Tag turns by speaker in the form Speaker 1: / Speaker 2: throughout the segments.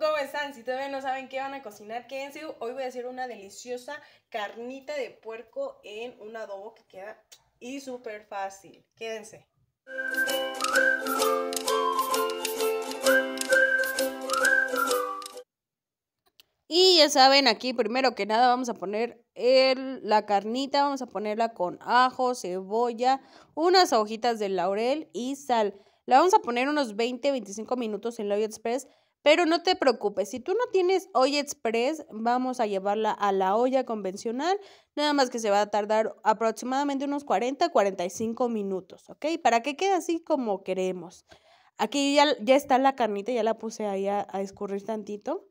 Speaker 1: ¿Cómo están? Si todavía no saben qué van a cocinar, quédense. Hoy voy a hacer una deliciosa carnita de puerco en un adobo que queda y súper fácil. Quédense. Y ya saben, aquí primero que nada vamos a poner el, la carnita, vamos a ponerla con ajo, cebolla, unas hojitas de laurel y sal. La vamos a poner unos 20-25 minutos en la olla express pero no te preocupes, si tú no tienes olla express, vamos a llevarla a la olla convencional, nada más que se va a tardar aproximadamente unos 40 45 minutos, ¿ok? Para que quede así como queremos. Aquí ya, ya está la carnita, ya la puse ahí a, a escurrir tantito.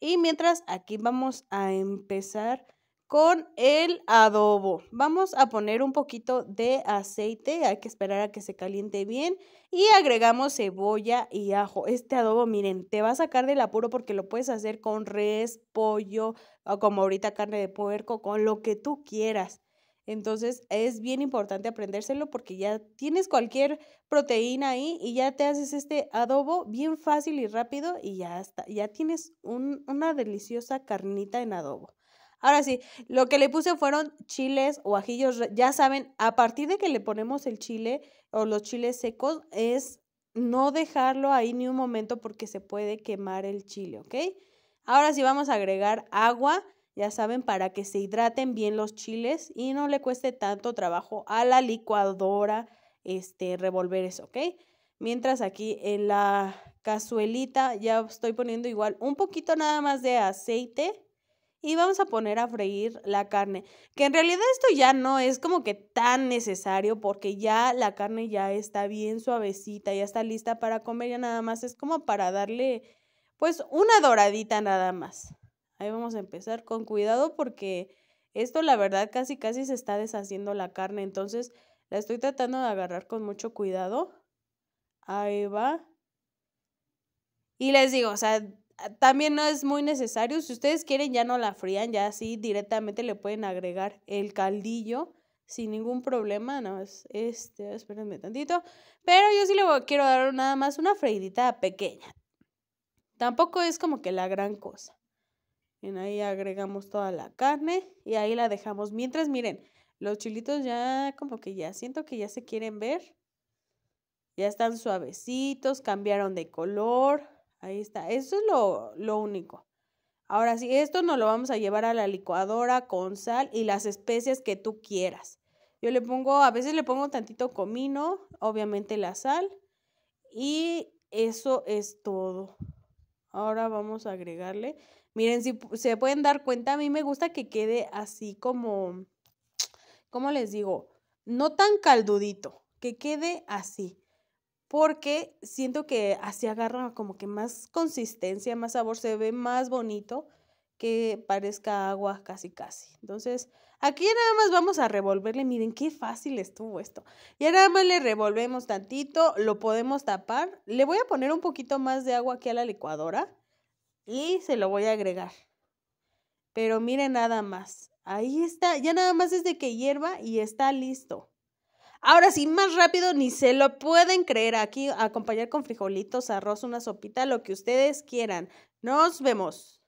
Speaker 1: Y mientras aquí vamos a empezar con el adobo. Vamos a poner un poquito de aceite, hay que esperar a que se caliente bien y agregamos cebolla y ajo. Este adobo, miren, te va a sacar del apuro porque lo puedes hacer con res, pollo, o como ahorita carne de puerco, con lo que tú quieras. Entonces es bien importante aprendérselo porque ya tienes cualquier proteína ahí y ya te haces este adobo bien fácil y rápido y ya está, ya tienes una deliciosa carnita en adobo. Ahora sí, lo que le puse fueron chiles o ajillos. Ya saben, a partir de que le ponemos el chile o los chiles secos, es no dejarlo ahí ni un momento porque se puede quemar el chile, ¿ok? Ahora sí vamos a agregar agua, ya saben, para que se hidraten bien los chiles y no le cueste tanto trabajo a la licuadora este, revolver eso, ¿ok? Mientras aquí en la cazuelita ya estoy poniendo igual un poquito nada más de aceite y vamos a poner a freír la carne. Que en realidad esto ya no es como que tan necesario porque ya la carne ya está bien suavecita, ya está lista para comer, ya nada más es como para darle pues una doradita nada más. Ahí vamos a empezar con cuidado porque esto la verdad casi casi se está deshaciendo la carne, entonces la estoy tratando de agarrar con mucho cuidado. Ahí va. Y les digo, o sea, también no es muy necesario. Si ustedes quieren, ya no la frían, ya así directamente le pueden agregar el caldillo sin ningún problema. No, es este, espérenme tantito. Pero yo sí le quiero dar nada más una freidita pequeña. Tampoco es como que la gran cosa. Bien, ahí agregamos toda la carne y ahí la dejamos. Mientras, miren, los chilitos ya como que ya siento que ya se quieren ver. Ya están suavecitos, cambiaron de color Ahí está. Eso es lo, único. Ahora sí, esto nos lo vamos a llevar a la licuadora con sal y las especias que tú quieras. Yo le pongo, a veces le pongo tantito comino, obviamente la sal y eso es todo. Ahora vamos a agregarle. Miren, si se pueden dar cuenta, a mí me gusta que quede así como, ¿cómo les digo? No tan caldudito, que quede así porque siento que así agarra como que más consistencia, más sabor, se ve más bonito que parezca agua casi casi. Entonces, aquí nada más vamos a revolverle, miren qué fácil estuvo esto. Y nada más le revolvemos tantito, lo podemos tapar. Le voy a poner un poquito más de agua aquí a la licuadora y se lo voy a agregar. Pero miren nada más, ahí está, ya nada más es de que hierva y está listo. Ahora sí, más rápido, ni se lo pueden creer aquí, acompañar con frijolitos, arroz, una sopita, lo que ustedes quieran. Nos vemos.